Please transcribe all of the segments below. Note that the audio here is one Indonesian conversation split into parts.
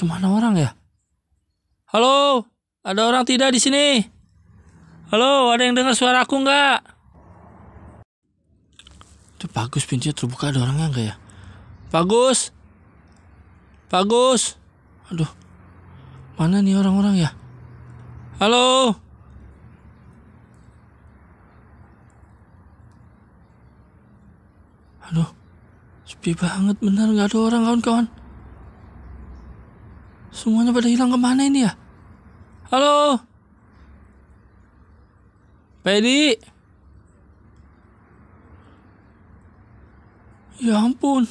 Kemana orang ya? Halo, ada orang tidak di sini? Halo, ada yang dengar suara aku nggak? Itu bagus pintunya terbuka ada orangnya nggak ya? Bagus, bagus. Aduh, mana nih orang-orang ya? Halo. Aduh, sepi banget benar nggak ada orang kawan-kawan. Semuanya pada hilang kemana ini ya? Halo? Pedi? Ya ampun.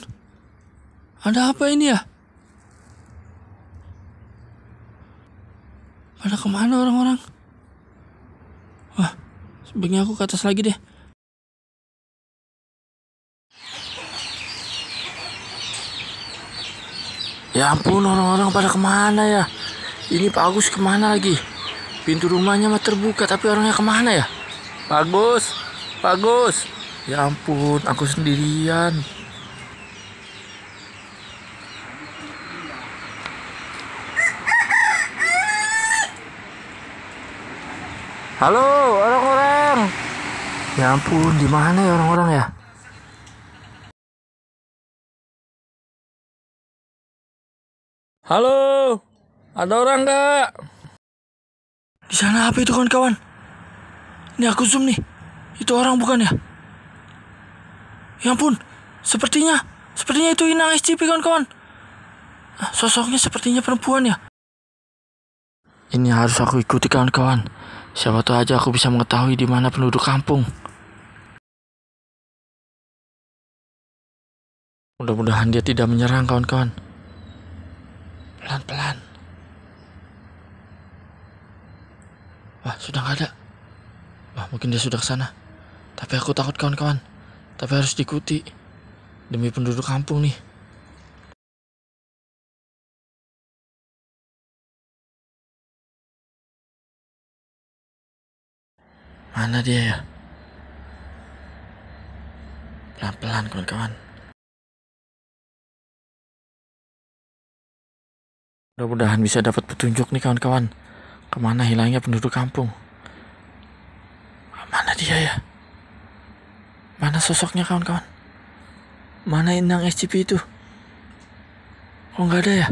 Ada apa ini ya? Pada kemana orang-orang? Wah, sebaiknya aku ke atas lagi deh. Ya ampun orang-orang pada kemana ya Ini Pak Agus kemana lagi Pintu rumahnya mah terbuka tapi orangnya kemana ya Pak Agus Pak Agus Ya ampun aku sendirian Halo orang-orang Ya ampun di mana ya orang-orang ya Halo, ada orang nggak? Di sana apa itu kawan-kawan? Ini aku zoom nih. Itu orang bukan ya? Ya ampun, sepertinya, sepertinya itu Inang SCP kawan-kawan. Ah, sosoknya sepertinya perempuan ya. Ini harus aku ikuti kawan-kawan. Siapa tahu aja aku bisa mengetahui di mana penduduk kampung. Mudah-mudahan dia tidak menyerang kawan-kawan pelan-pelan wah sudah nggak ada wah mungkin dia sudah ke sana tapi aku takut kawan-kawan tapi harus diikuti demi penduduk kampung nih Mana dia ya? Pelan-pelan kawan-kawan. Mudah-mudahan bisa dapat petunjuk nih kawan-kawan. Kemana hilangnya penduduk kampung? Mana dia ya? Mana sosoknya kawan-kawan? Mana inang SCP itu? Oh nggak ada ya?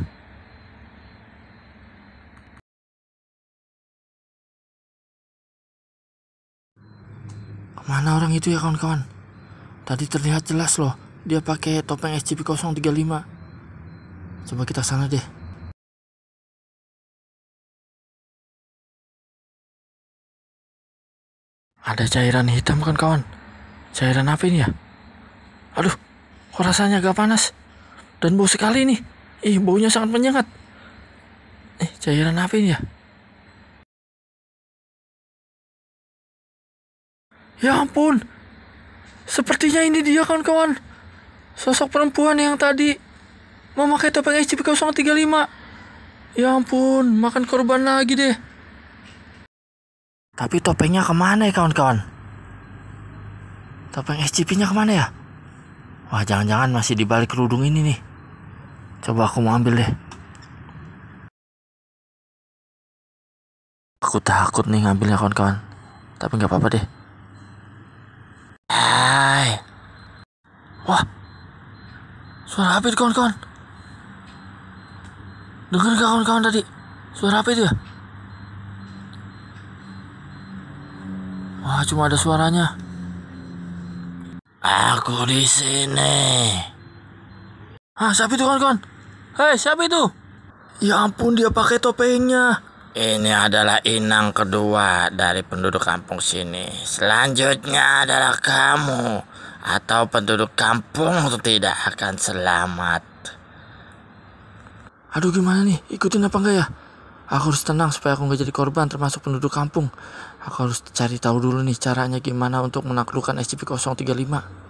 Mana orang itu ya kawan-kawan? Tadi terlihat jelas loh, dia pakai topeng SCP-035. Coba kita sana deh. Ada cairan hitam kan kawan? Cairan apa ini ya? Aduh, kok rasanya agak panas? Dan bau sekali ini. Ih, baunya sangat menyengat. Eh, cairan apa ini ya? Ya ampun. Sepertinya ini dia kawan-kawan. Sosok perempuan yang tadi memakai topeng SCP-035. Ya ampun, makan korban lagi deh. Tapi topengnya kemana ya kawan-kawan? Topeng SCP-nya kemana ya? Wah jangan-jangan masih di balik kerudung ini nih. Coba aku mau ambil deh. Aku takut nih ngambilnya kawan-kawan. Tapi nggak apa-apa deh. Hai. Wah. Suara apa itu kawan-kawan. Dengar gak kawan-kawan tadi? Suara apa itu ya? Ah, cuma ada suaranya. Aku di sini. Ah, siapa itu kawan-kawan? Hei, siapa itu? Ya ampun, dia pakai topengnya. Ini adalah inang kedua dari penduduk kampung sini. Selanjutnya adalah kamu atau penduduk kampung tidak akan selamat. Aduh gimana nih? Ikutin apa enggak ya? Aku harus tenang supaya aku nggak jadi korban termasuk penduduk kampung. Aku harus cari tahu dulu nih caranya gimana untuk menaklukkan SCP-035.